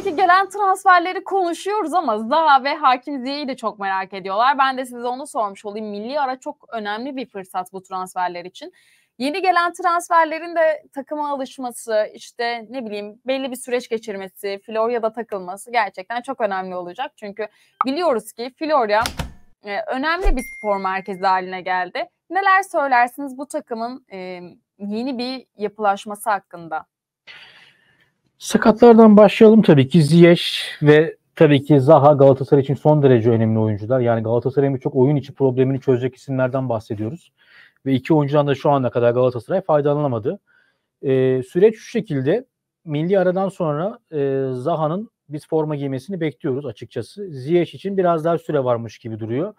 tabii ki gelen transferleri konuşuyoruz ama Zaha ve Hakim Ziyech'i de çok merak ediyorlar. Ben de size onu sormuş olayım. Milli ara çok önemli bir fırsat bu transferler için. Yeni gelen transferlerin de takıma alışması, işte ne bileyim belli bir süreç geçirmesi, Florya'da takılması gerçekten çok önemli olacak. Çünkü biliyoruz ki Florya e, önemli bir spor merkezi haline geldi. Neler söylersiniz bu takımın e, yeni bir yapılaşması hakkında? Sakatlardan başlayalım tabii ki. Ziyech ve tabii ki Zaha Galatasaray için son derece önemli oyuncular. Yani Galatasaray'ın birçok oyun içi problemini çözecek isimlerden bahsediyoruz. Ve iki oyuncudan da şu ana kadar Galatasaray faydalanamadı. Ee, süreç şu şekilde. Milli aradan sonra e, Zaha'nın biz forma giymesini bekliyoruz açıkçası. Ziyech için biraz daha süre varmış gibi duruyor.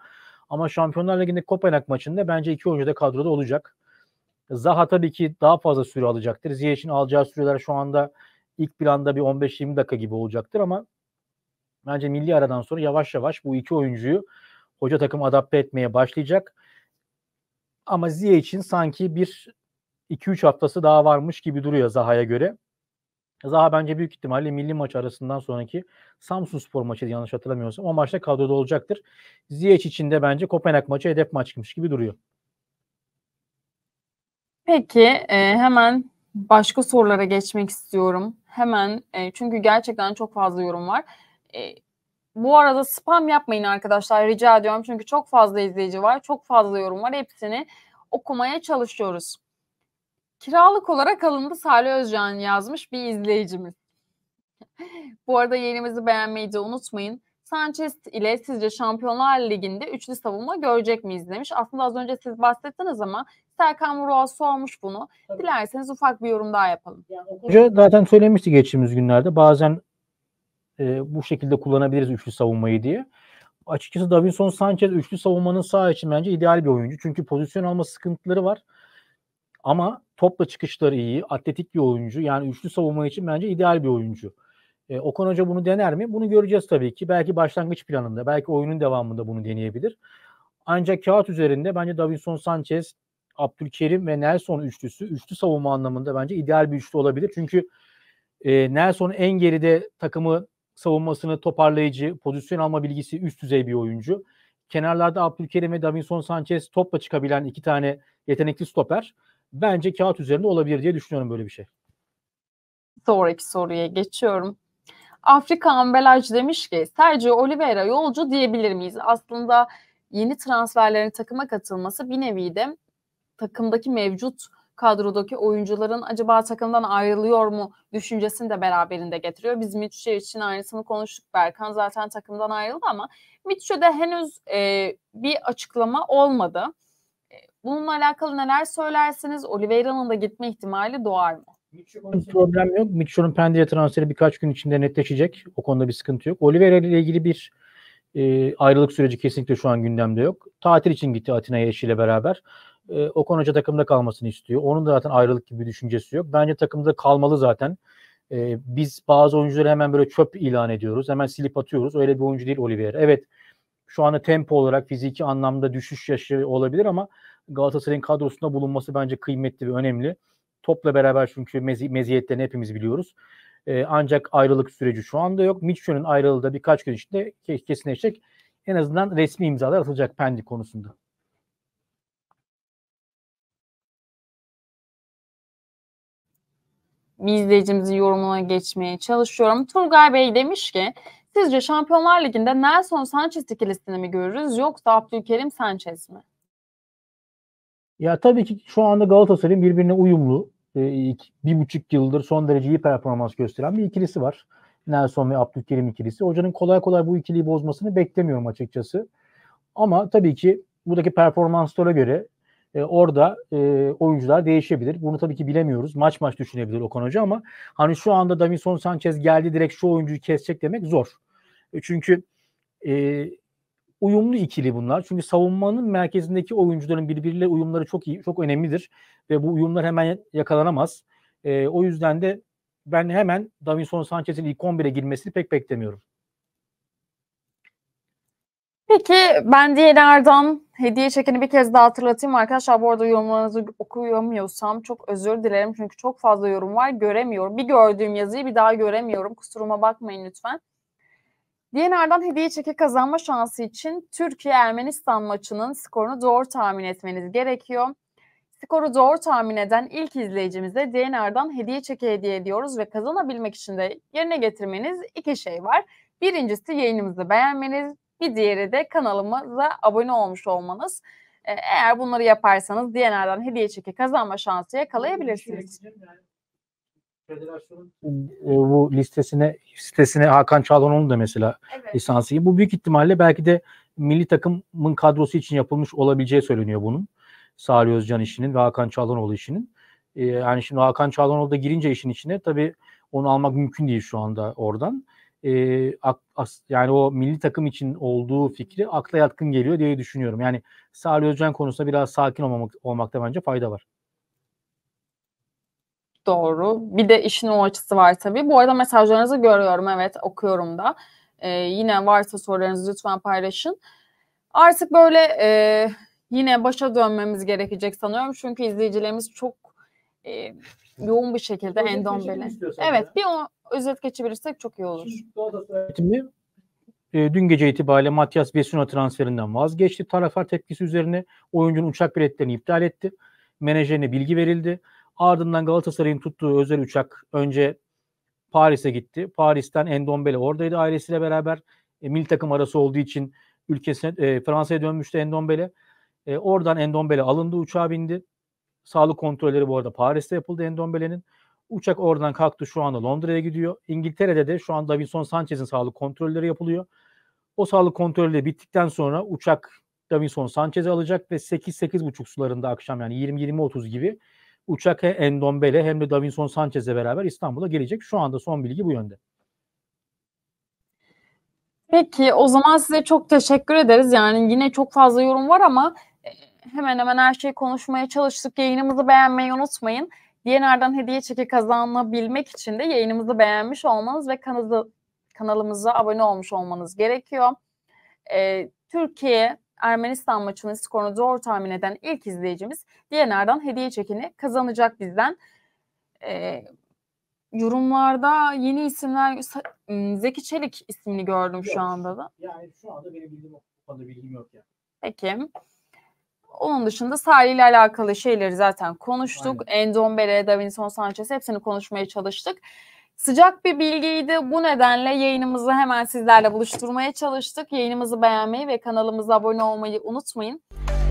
Ama Şampiyonlar Ligi'ndeki Kopenhag maçında bence iki oyuncu da kadroda olacak. Zaha tabii ki daha fazla süre alacaktır. Ziyech'in alacağı süreler şu anda ilk planda bir 15-20 dakika gibi olacaktır ama bence milli aradan sonra yavaş yavaş bu iki oyuncuyu hoca takım adapte etmeye başlayacak. Ama Ziye için sanki bir 2-3 haftası daha varmış gibi duruyor Zaha'ya göre. Zaha bence büyük ihtimalle milli maç arasından sonraki Samsun Spor maçı yanlış hatırlamıyorsam o maçta kadroda olacaktır. Ziyech için de bence Kopenhag maçı hedef maçmış gibi duruyor. Peki e, hemen başka sorulara geçmek istiyorum. Hemen e, çünkü gerçekten çok fazla yorum var. E, bu arada spam yapmayın arkadaşlar rica ediyorum. Çünkü çok fazla izleyici var, çok fazla yorum var. Hepsini okumaya çalışıyoruz. Kiralık olarak alındı Salih Özcan yazmış bir izleyicimiz. bu arada yayınımızı beğenmeyi de unutmayın. Sanchez ile sizce Şampiyonlar Ligi'nde üçlü savunma görecek miyiz demiş. Aslında az önce siz bahsettiniz ama Serkan Vural sormuş bunu. Tabii. Dilerseniz ufak bir yorum daha yapalım. Hoca zaten söylemişti geçtiğimiz günlerde bazen e, bu şekilde kullanabiliriz üçlü savunmayı diye. Açıkçası Davinson Sanchez üçlü savunmanın sağ için bence ideal bir oyuncu. Çünkü pozisyon alma sıkıntıları var. Ama topla çıkışları iyi, atletik bir oyuncu. Yani üçlü savunma için bence ideal bir oyuncu. E, Okan Hoca bunu dener mi? Bunu göreceğiz tabii ki. Belki başlangıç planında, belki oyunun devamında bunu deneyebilir. Ancak kağıt üzerinde bence Davinson Sanchez Abdülkerim ve Nelson üçlüsü üçlü savunma anlamında bence ideal bir üçlü olabilir. Çünkü e, Nelson en geride takımı savunmasını toparlayıcı, pozisyon alma bilgisi üst düzey bir oyuncu. Kenarlarda Abdülkerim ve Davinson Sanchez topla çıkabilen iki tane yetenekli stoper. Bence kağıt üzerinde olabilir diye düşünüyorum böyle bir şey. Sonraki soruya geçiyorum. Afrika ambalaj demiş ki Sergio Oliveira yolcu diyebilir miyiz? Aslında yeni transferlerin takıma katılması bir nevi de takımdaki mevcut kadrodaki oyuncuların acaba takımdan ayrılıyor mu düşüncesini de beraberinde getiriyor. Biz Mitchell için aynısını konuştuk. Berkan zaten takımdan ayrıldı ama Mitchell'de henüz e, bir açıklama olmadı. E, bununla alakalı neler söylersiniz? Oliveira'nın da gitme ihtimali doğar mı? Problem yok. Mitchell'ın Pendik'e transferi birkaç gün içinde netleşecek. O konuda bir sıkıntı yok. Oliveira ile ilgili bir e, ayrılık süreci kesinlikle şu an gündemde yok. Tatil için gitti Atina'ya eşiyle beraber e, Okan Hoca takımda kalmasını istiyor. Onun da zaten ayrılık gibi bir düşüncesi yok. Bence takımda kalmalı zaten. E, biz bazı oyuncuları hemen böyle çöp ilan ediyoruz. Hemen silip atıyoruz. Öyle bir oyuncu değil Oliver. Evet şu anda tempo olarak fiziki anlamda düşüş yaşı olabilir ama Galatasaray'ın kadrosunda bulunması bence kıymetli ve önemli. Topla beraber çünkü mezi, meziyetlerini hepimiz biliyoruz. E, ancak ayrılık süreci şu anda yok. Mitchell'ın ayrılığı da birkaç gün içinde kesinleşecek. En azından resmi imzalar atılacak Pendik konusunda. bir izleyicimizin yorumuna geçmeye çalışıyorum. Turgay Bey demiş ki sizce Şampiyonlar Ligi'nde Nelson Sanchez ikilisini mi görürüz yoksa Abdülkerim Sanchez mi? Ya tabii ki şu anda Galatasaray'ın birbirine uyumlu e, bir buçuk yıldır son derece iyi performans gösteren bir ikilisi var. Nelson ve Abdülkerim ikilisi. Hocanın kolay kolay bu ikiliyi bozmasını beklemiyorum açıkçası. Ama tabii ki buradaki performanslara göre e, orada e, oyuncular değişebilir. Bunu tabii ki bilemiyoruz. Maç maç düşünebilir Okan Hoca ama hani şu anda Davinson Sanchez geldi direkt şu oyuncuyu kesecek demek zor. E, çünkü e, uyumlu ikili bunlar. Çünkü savunmanın merkezindeki oyuncuların birbiriyle uyumları çok iyi, çok önemlidir ve bu uyumlar hemen yakalanamaz. E, o yüzden de ben hemen Davinson Sanchez'in ilk 11'e girmesini pek beklemiyorum. Peki ben diğerlerden hediye çekini bir kez daha hatırlatayım arkadaşlar. Bu arada yorumlarınızı okuyamıyorsam çok özür dilerim. Çünkü çok fazla yorum var. Göremiyorum. Bir gördüğüm yazıyı bir daha göremiyorum. Kusuruma bakmayın lütfen. DNR'dan hediye çeki kazanma şansı için Türkiye-Ermenistan maçının skorunu doğru tahmin etmeniz gerekiyor. Skoru doğru tahmin eden ilk izleyicimize DNR'dan hediye çeki hediye ediyoruz ve kazanabilmek için de yerine getirmeniz iki şey var. Birincisi yayınımızı beğenmeniz, bir diğeri de kanalımıza abone olmuş olmanız. Ee, eğer bunları yaparsanız DNR'den hediye çeki kazanma şansı yakalayabilirsiniz. bu listesine sitesine Hakan Çalhanoğlu da mesela evet. lisansı. Bu büyük ihtimalle belki de milli takımın kadrosu için yapılmış olabileceği söyleniyor bunun. Salih Özcan işinin ve Hakan Çalhanoğlu işinin. Ee, yani şimdi Hakan Çalhanoğlu da girince işin içine tabii onu almak mümkün değil şu anda oradan e, ak, as, yani o milli takım için olduğu fikri akla yatkın geliyor diye düşünüyorum. Yani Salih Özcan konusunda biraz sakin olmamak, olmakta bence fayda var. Doğru. Bir de işin o açısı var tabii. Bu arada mesajlarınızı görüyorum. Evet okuyorum da. Ee, yine varsa sorularınızı lütfen paylaşın. Artık böyle e, yine başa dönmemiz gerekecek sanıyorum. Çünkü izleyicilerimiz çok e, yoğun bir şekilde Endombele. Evet ya. bir o özet geçebilirsek çok iyi olur. Şimdi, e, dün gece itibariyle Matias Vesino transferinden vazgeçti. Taraflar tepkisi üzerine oyuncunun uçak biletlerini iptal etti. Menajerine bilgi verildi. Ardından Galatasaray'ın tuttuğu özel uçak önce Paris'e gitti. Paris'ten Endombele oradaydı ailesiyle beraber. E, milli takım arası olduğu için ülkesine e, Fransa'ya dönmüştü Endombele. E, oradan Endombele alındı uçağa bindi. Sağlık kontrolleri bu arada Paris'te yapıldı Endombele'nin. Uçak oradan kalktı şu anda Londra'ya gidiyor. İngiltere'de de şu anda Davinson Sanchez'in sağlık kontrolleri yapılıyor. O sağlık kontrolleri bittikten sonra uçak Davinson Sanchez'i alacak ve 8-8.30 sularında akşam yani 20-20.30 gibi uçak hem Endombele hem de Davinson Sanchez'e beraber İstanbul'a gelecek. Şu anda son bilgi bu yönde. Peki o zaman size çok teşekkür ederiz. Yani yine çok fazla yorum var ama hemen hemen her şeyi konuşmaya çalıştık. Yayınımızı beğenmeyi unutmayın. DNR'dan hediye çeki kazanabilmek için de yayınımızı beğenmiş olmanız ve kanalı, kanalımıza abone olmuş olmanız gerekiyor. Ee, Türkiye Ermenistan maçının skorunu doğru tahmin eden ilk izleyicimiz DNR'dan hediye çekini kazanacak bizden. Ee, yorumlarda yeni isimler hmm, Zeki Çelik ismini gördüm yok. şu anda da. Yani şu anda benim bildiğim o konuda bilgim yok ya. Yani. Peki. Onun dışında sahayla alakalı şeyleri zaten konuştuk. Endombele, Davinson Sanchez hepsini konuşmaya çalıştık. Sıcak bir bilgiydi. Bu nedenle yayınımızı hemen sizlerle buluşturmaya çalıştık. Yayınımızı beğenmeyi ve kanalımıza abone olmayı unutmayın.